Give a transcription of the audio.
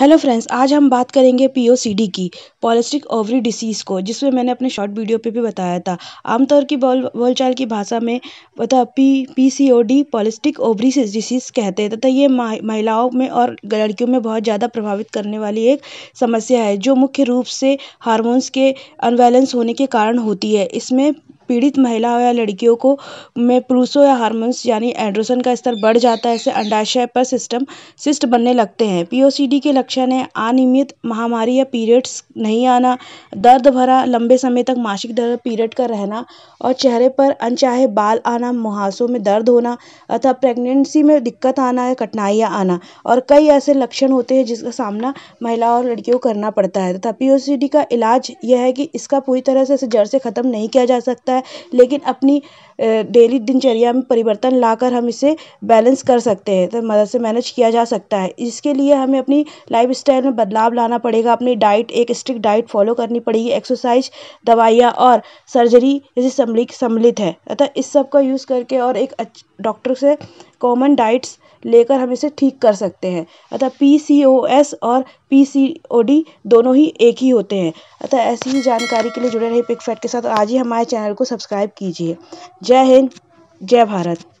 hello friends आज हम बात करेंगे पीओसीडी की पॉलिस्टिक ओवरी डिसीज़ को जिसमें मैंने अपने शॉर्ट वीडियो पे भी बताया था आमतौर की बोल बोलचाल की भाषा में पता P PCOD polycystic ovary disease कहते हैं तथा ये महिलाओं में और लड़कियों में बहुत ज़्यादा प्रभावित करने वाली एक समस्या है जो मुख्य रूप से हारमोन्स के अनबैलेंस होने के कारण होती है इसमें पीड़ित महिला या लड़कियों को में पुरुषों या हार्मोन्स यानी एंड्रोसन का स्तर बढ़ जाता है इससे अंडाशय पर सिस्टम सिस्ट बनने लगते हैं पीओसीडी के लक्षण हैं अनियमित महामारी या पीरियड्स नहीं आना दर्द भरा लंबे समय तक मासिक दर्द पीरियड का रहना और चेहरे पर अनचाहे बाल आना मुहासों में दर्द होना अथवा प्रेगनेंसी में दिक्कत आना या कठिनाइयाँ आना और कई ऐसे लक्षण होते हैं जिसका सामना महिला और लड़कियों को करना पड़ता है तथा पी का इलाज यह है कि इसका पूरी तरह से जड़ से ख़त्म नहीं किया जा सकता है है लेकिन अपनी डेली दिनचर्या में परिवर्तन लाकर हम इसे बैलेंस कर सकते हैं तो मदद से मैनेज किया जा सकता है इसके लिए हमें अपनी लाइफ स्टाइल में बदलाव लाना पड़ेगा अपनी डाइट एक स्ट्रिक्ट डाइट फॉलो करनी पड़ेगी एक्सरसाइज दवाइयाँ और सर्जरी जैसे सम्मिलित है अतः इस सब का यूज़ करके और एक डॉक्टर से कॉमन डाइट्स लेकर हम इसे ठीक कर सकते हैं अतः पीसीओएस और पीसीओडी दोनों ही एक ही होते हैं अतः ऐसी ही जानकारी के लिए जुड़े रहिए पिक फैट के साथ आज ही हमारे चैनल को सब्सक्राइब कीजिए जय हिंद जय भारत